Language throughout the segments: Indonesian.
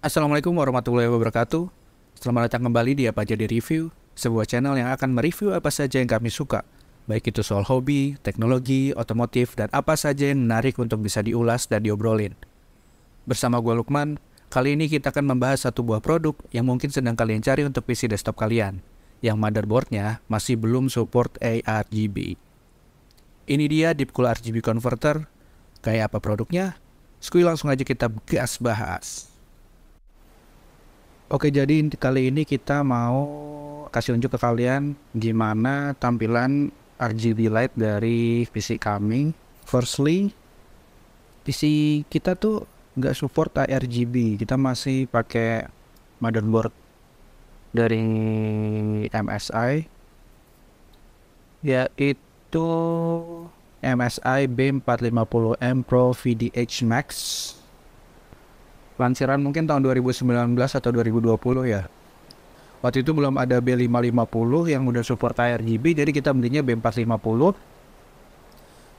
Assalamualaikum warahmatullahi wabarakatuh. Selamat datang kembali di Apa Jadi Review, sebuah channel yang akan mereview apa saja yang kami suka, baik itu soal hobi, teknologi, otomotif, dan apa saja yang menarik untuk bisa diulas dan diobrolin. Bersama gue Lukman, kali ini kita akan membahas satu buah produk yang mungkin sedang kalian cari untuk PC desktop kalian, yang motherboardnya masih belum support ARGB. Ini dia Deepcool RGB Converter. Kayak apa produknya? Sekali langsung aja kita gas bahas. Oke, jadi kali ini kita mau kasih unjuk ke kalian gimana tampilan RGB light dari PC kami. Firstly, PC kita tuh nggak support RGB, kita masih pakai motherboard dari MSI yaitu MSI B450M Pro VDH Max lansiran mungkin tahun 2019 atau 2020 ya. Waktu itu belum ada B550 yang udah support ARGB, jadi kita belinya B450.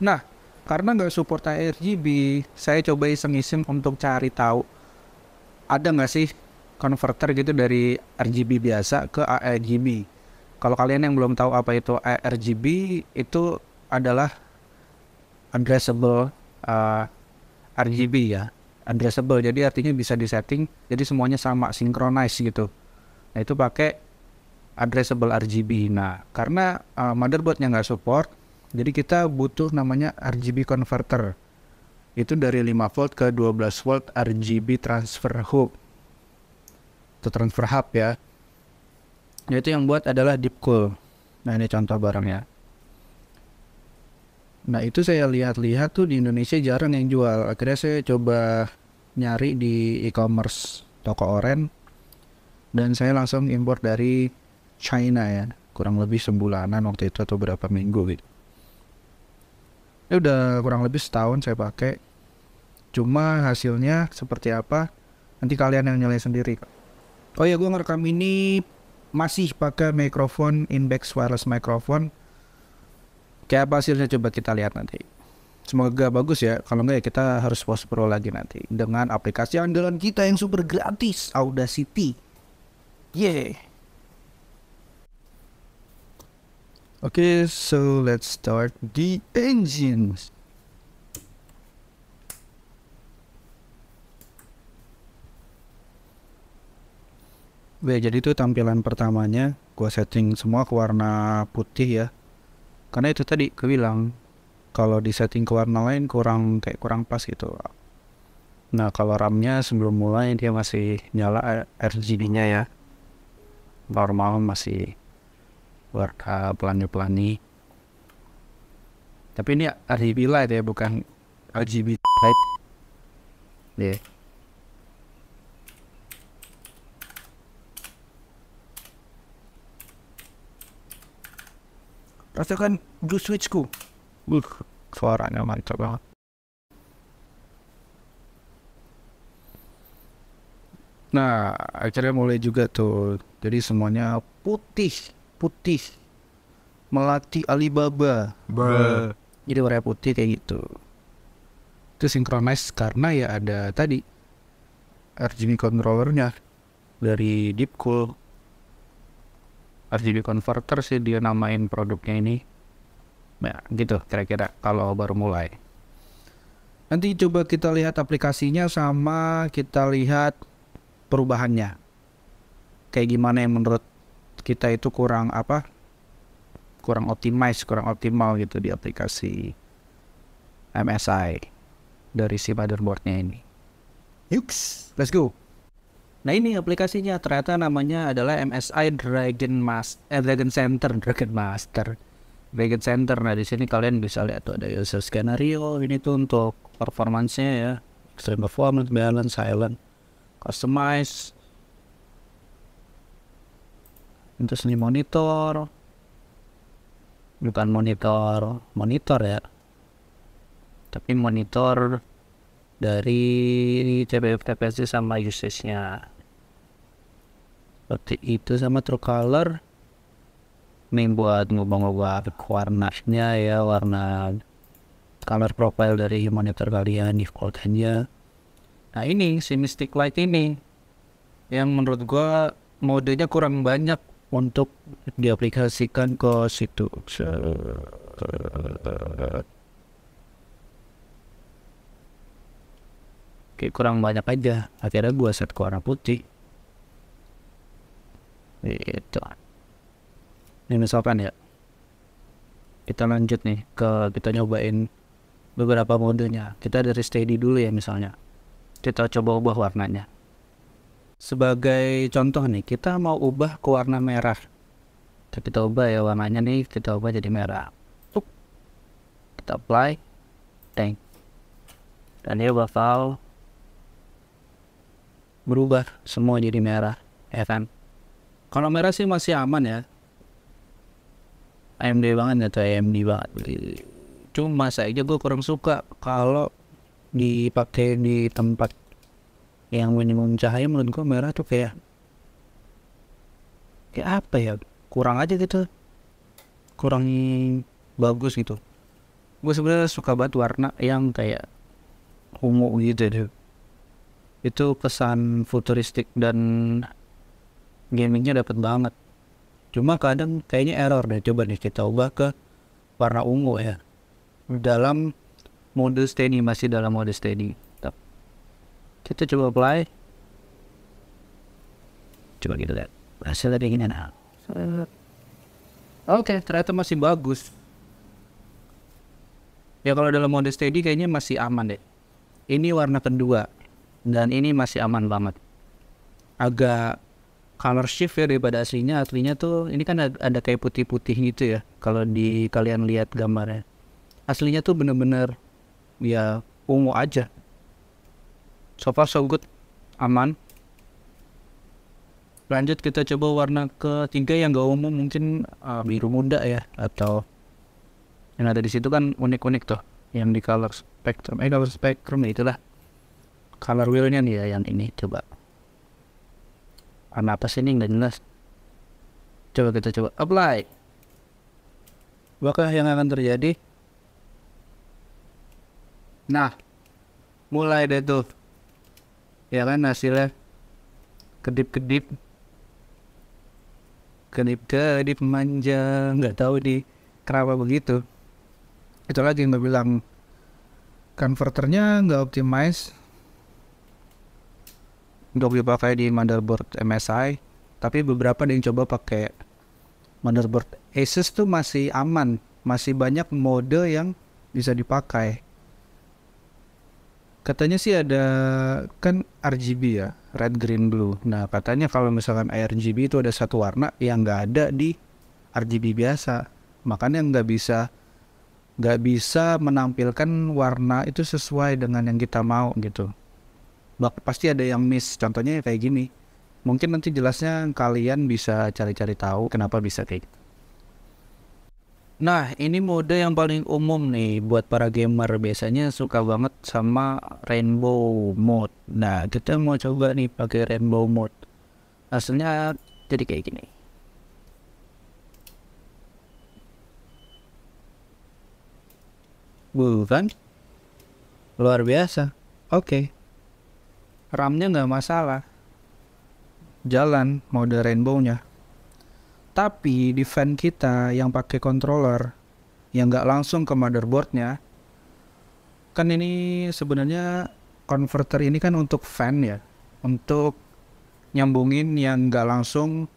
Nah, karena nggak support ARGB, saya coba iseng-iseng untuk cari tahu ada nggak sih converter gitu dari RGB biasa ke ARGB. Kalau kalian yang belum tahu apa itu ARGB, itu adalah addressable uh, RGB ya addressable jadi artinya bisa disetting jadi semuanya sama synchronize gitu nah itu pakai addressable RGB nah karena uh, motherboardnya nggak support jadi kita butuh namanya RGB converter itu dari 5 volt ke 12 volt RGB transfer hub atau transfer hub ya Nah itu yang buat adalah deep cool nah ini contoh barangnya Nah itu saya lihat-lihat tuh di Indonesia jarang yang jual. Akhirnya saya coba nyari di e-commerce toko oren dan saya langsung impor dari China ya kurang lebih sebulanan waktu itu atau berapa minggu gitu. Ini udah kurang lebih setahun saya pakai. Cuma hasilnya seperti apa nanti kalian yang nilai sendiri. Oh ya gue ngerekam ini masih pakai mikrofon Inbex wireless microphone kayak apa hasilnya coba kita lihat nanti semoga bagus ya kalau enggak ya kita harus post pro lagi nanti dengan aplikasi andalan kita yang super gratis Audacity yeah Okay, so let's start the engines. Oke, jadi itu tampilan pertamanya. Gua setting semua ke warna putih ya karena itu tadi kebilang kalau di setting ke warna lain kurang kayak kurang pas gitu nah kalau RAM-nya sebelum mulai dia masih nyala eh, RGB-nya ya normal masih warna eh, pelangi pelani tapi ini RGB light ya bukan RGB light yeah. Rasakan blue switchku. Uh, suaranya mantap banget. Nah, akhirnya mulai juga tuh. Jadi semuanya putih, putih. Melati Alibaba. Be. Jadi warna putih kayak gitu. Itu sinkronis karena ya ada tadi RGB controllernya dari Deepcool RGB converter sih dia namain produknya ini ya gitu kira-kira kalau baru mulai nanti coba kita lihat aplikasinya sama kita lihat perubahannya kayak gimana yang menurut kita itu kurang apa kurang optimize kurang optimal gitu di aplikasi MSI dari si motherboardnya ini yuks let's go Nah ini aplikasinya ternyata namanya adalah MSI Dragon Mas eh, Dragon Center Dragon Master Dragon Center. Nah di sini kalian bisa lihat tuh ada user skenario ini tuh untuk performancenya ya extreme performance balance silent customize untuk seni monitor bukan monitor monitor ya tapi monitor dari CPU TPSD sama usage-nya seperti itu sama true color ini buat ngubah-ngubah warnanya ya warna color profile dari monitor kalian if default nya nah ini si Mystic Light ini yang menurut gua modenya kurang banyak untuk diaplikasikan ke situ Oke, kurang banyak aja akhirnya gua set ke warna putih gitu ini misalkan ya kita lanjut nih ke kita nyobain beberapa modenya kita dari steady dulu ya misalnya kita coba ubah warnanya sebagai contoh nih kita mau ubah ke warna merah kita ubah ya warnanya nih kita ubah jadi merah Up. kita apply tank dan dia bakal berubah semua jadi merah ya kan kalau merah sih masih aman ya. AMD banget ya tuh AMD banget. Cuma aja gue kurang suka kalau dipakai di tempat yang minimum cahaya menurut gue merah tuh kayak kayak apa ya kurang aja gitu kurang bagus gitu gue sebenarnya suka banget warna yang kayak ungu gitu deh itu kesan futuristik dan gamingnya dapat banget cuma kadang kayaknya error deh coba nih kita ubah ke warna ungu ya dalam mode steady masih dalam mode steady kita coba apply coba kita lihat hasilnya kayak gini nah oke ternyata masih bagus ya kalau dalam mode steady kayaknya masih aman deh ini warna kedua dan ini masih aman banget agak color shift ya daripada aslinya aslinya tuh ini kan ada, kayak putih-putih gitu ya kalau di kalian lihat gambarnya aslinya tuh bener-bener ya ungu aja so far so good aman lanjut kita coba warna ketiga yang gak umum mungkin uh, biru muda ya atau yang ada di situ kan unik-unik tuh yang di color spectrum eh color spectrum ya, itulah color wheelnya nih ya yang ini coba karena apa sih ini nggak jelas? Coba kita coba apply. Apakah yang akan terjadi? Nah, mulai deh tuh. Ya kan hasilnya kedip-kedip kedip-kedip manja nggak tahu di kenapa begitu itu lagi nggak bilang converternya nggak optimize untuk dipakai di motherboard MSI tapi beberapa ada yang coba pakai motherboard Asus tuh masih aman masih banyak mode yang bisa dipakai katanya sih ada kan RGB ya red green blue nah katanya kalau misalkan RGB itu ada satu warna yang nggak ada di RGB biasa makanya nggak bisa nggak bisa menampilkan warna itu sesuai dengan yang kita mau gitu bak pasti ada yang miss. Contohnya kayak gini. Mungkin nanti jelasnya kalian bisa cari-cari tahu kenapa bisa kayak gitu. Nah, ini mode yang paling umum nih buat para gamer. Biasanya suka banget sama rainbow mode. Nah, kita mau coba nih pakai rainbow mode. Hasilnya jadi kayak gini. Bukan? Luar biasa. Oke. Okay. RAM-nya nggak masalah. Jalan mode rainbow-nya. Tapi di fan kita yang pakai controller yang nggak langsung ke motherboard-nya, kan ini sebenarnya converter ini kan untuk fan ya, untuk nyambungin yang nggak langsung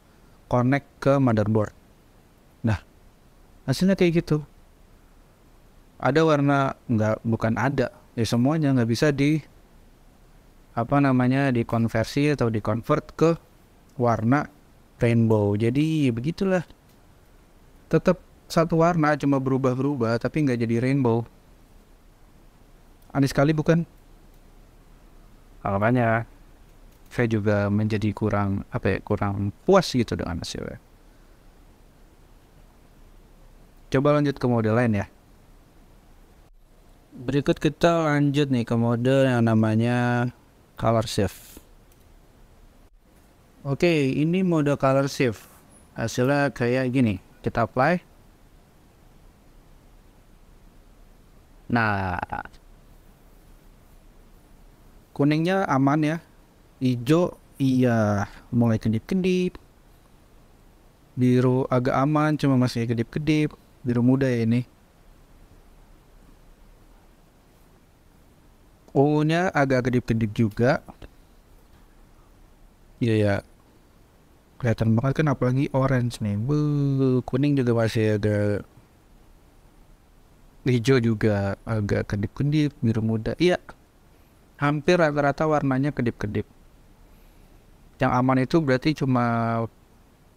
connect ke motherboard. Nah, hasilnya kayak gitu. Ada warna nggak bukan ada ya semuanya nggak bisa di apa namanya dikonversi atau dikonvert ke warna rainbow. Jadi begitulah. Tetap satu warna cuma berubah-berubah tapi nggak jadi rainbow. Aneh sekali bukan? Makanya saya juga menjadi kurang apa ya kurang puas gitu dengan hasilnya. Coba lanjut ke model lain ya. Berikut kita lanjut nih ke model yang namanya color shift oke okay, ini mode color shift hasilnya kayak gini kita apply nah kuningnya aman ya hijau iya mulai kedip-kedip biru agak aman cuma masih kedip-kedip biru muda ya ini ungunya agak kedip-kedip juga iya ya kelihatan banget kan apalagi orange nih Be kuning juga masih agak hijau juga agak kedip-kedip biru muda iya hampir rata-rata warnanya kedip-kedip yang aman itu berarti cuma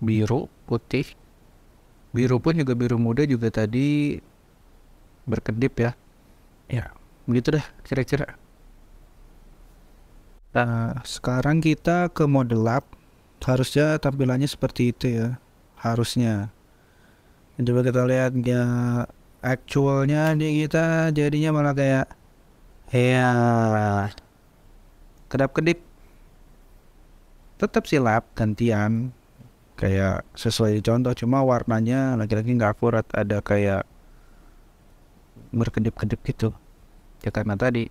biru putih biru pun juga biru muda juga tadi berkedip ya ya begitu dah kira-kira Nah, sekarang kita ke mode lab. Harusnya tampilannya seperti itu ya. Harusnya. Coba kita lihat ya actualnya di kita jadinya malah kayak ya kedap-kedip. Tetap silap lab gantian kayak sesuai contoh cuma warnanya lagi-lagi nggak akurat ada kayak berkedip-kedip gitu ya karena tadi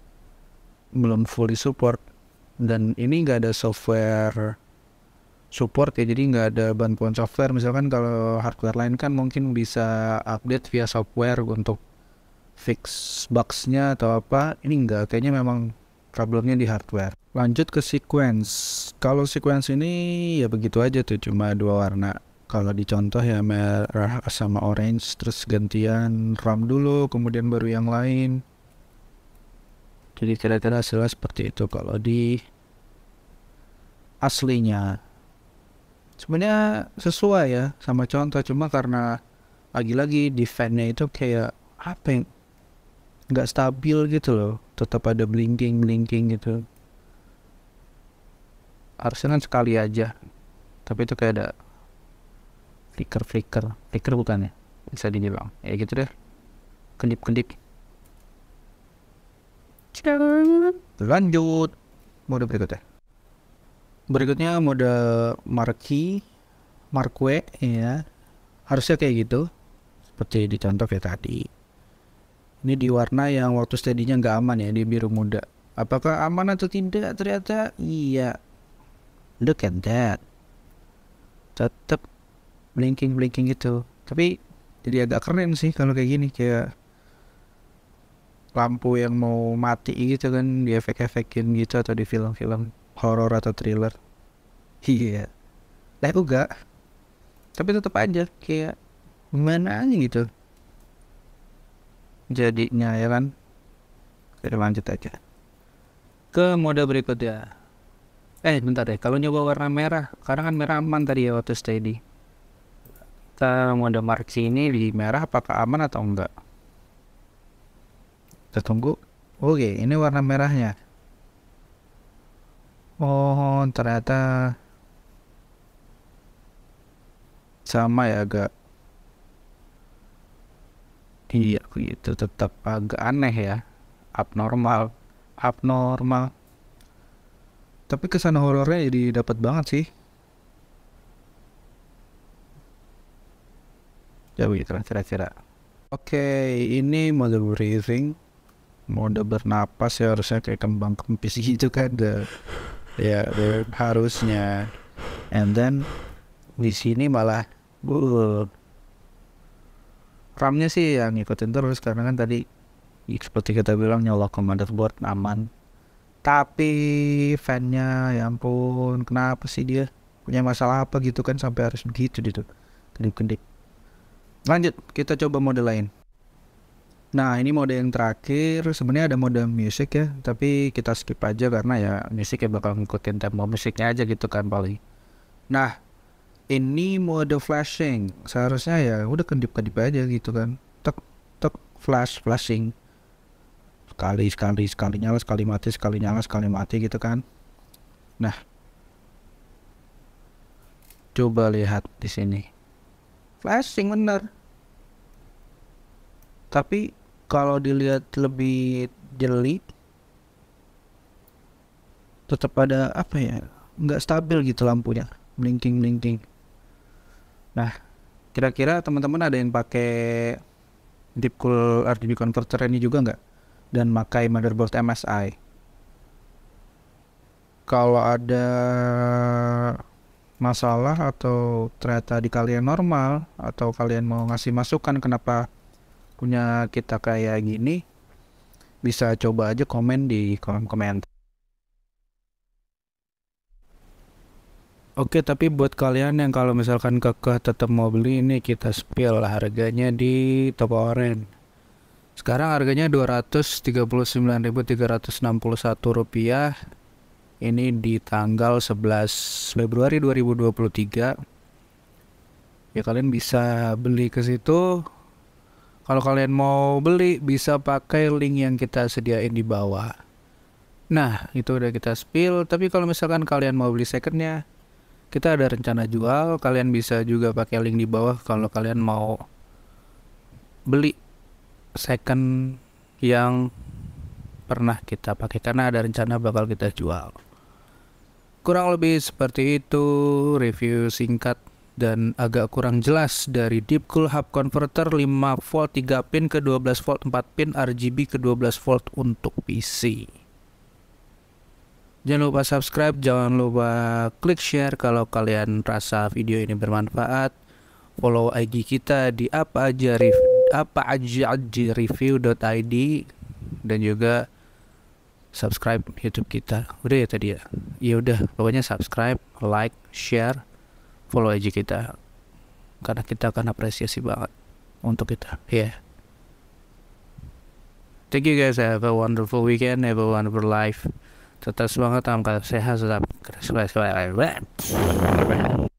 belum fully support dan ini nggak ada software support ya jadi nggak ada bantuan software misalkan kalau hardware lain kan mungkin bisa update via software untuk fix bugsnya atau apa ini nggak kayaknya memang problemnya di hardware lanjut ke sequence kalau sequence ini ya begitu aja tuh cuma dua warna kalau dicontoh ya merah sama orange terus gantian RAM dulu kemudian baru yang lain jadi kira-kira hasilnya seperti itu kalau di aslinya sebenarnya sesuai ya sama contoh cuma karena lagi-lagi defendnya itu kayak apa yang nggak stabil gitu loh tetap ada blinking blinking gitu harusnya kan sekali aja tapi itu kayak ada flicker flicker flicker bukannya ya bisa dibilang ya gitu deh kedip kedip Lanjut mode berikutnya. Berikutnya mode marquee, marque ya. Harusnya kayak gitu. Seperti dicontoh ya tadi. Ini di warna yang waktu steady-nya nggak aman ya, di biru muda. Apakah aman atau tidak? Ternyata iya. Look at that. Tetap blinking-blinking gitu. Tapi jadi agak keren sih kalau kayak gini. Kayak lampu yang mau mati gitu kan di efek-efekin gitu atau di film-film horor atau thriller iya yeah. lah enggak tapi tetap aja kayak gimana aja gitu jadinya ya kan kita lanjut aja ke mode berikutnya eh bentar deh kalau nyoba warna merah karena kan merah aman tadi ya waktu steady kita mode mark ini di merah apakah aman atau enggak kita tunggu oke ini warna merahnya oh ternyata sama ya agak iya itu tetap agak aneh ya abnormal abnormal tapi kesan horornya jadi dapat banget sih jauh ya kira-kira oke ini model breathing mode bernapas ya harusnya kayak kembang kempis gitu kan ya yeah, harusnya and then di sini malah uh, ramnya sih yang ngikutin terus karena kan tadi seperti kita bilang nyolok ke motherboard aman tapi fannya, ya ampun kenapa sih dia punya masalah apa gitu kan sampai harus begitu gitu kedip-kedip lanjut kita coba mode lain Nah, ini mode yang terakhir. Sebenarnya ada mode music ya, tapi kita skip aja karena ya musik ya bakal ngikutin tempo musiknya aja gitu kan paling. Nah, ini mode flashing. Seharusnya ya udah kedip-kedip aja gitu kan. Tek tek flash flashing. Sekali sekali sekali nyala, sekali mati, sekali nyala, sekali mati gitu kan. Nah, coba lihat di sini. Flashing bener tapi kalau dilihat lebih jeli tetap ada apa ya nggak stabil gitu lampunya blinking blinking nah kira-kira teman-teman ada yang pakai deep cool RGB converter ini juga nggak dan pakai motherboard MSI kalau ada masalah atau ternyata di kalian normal atau kalian mau ngasih masukan kenapa punya kita kayak gini bisa coba aja komen di kolom komentar Oke, tapi buat kalian yang kalau misalkan kekeh tetap mau beli ini kita spill harganya di toko Oren. Sekarang harganya 239.361 rupiah. Ini di tanggal 11 Februari 2023. Ya kalian bisa beli ke situ kalau kalian mau beli bisa pakai link yang kita sediain di bawah. Nah, itu udah kita spill, tapi kalau misalkan kalian mau beli secondnya, kita ada rencana jual, kalian bisa juga pakai link di bawah kalau kalian mau beli second yang pernah kita pakai karena ada rencana bakal kita jual. Kurang lebih seperti itu review singkat dan agak kurang jelas dari Deep Cool Hub Converter 5 volt 3 pin ke 12 volt 4 pin RGB ke 12 volt untuk PC. Jangan lupa subscribe, jangan lupa klik share kalau kalian rasa video ini bermanfaat. Follow IG kita di apa aja review, apa aja aja review.id dan juga subscribe YouTube kita. Udah ya tadi ya. Ya udah, pokoknya subscribe, like, share follow aja kita karena kita akan apresiasi banget untuk kita ya yeah. thank you guys have a wonderful weekend have a wonderful life tetap semangat tetap sehat tetap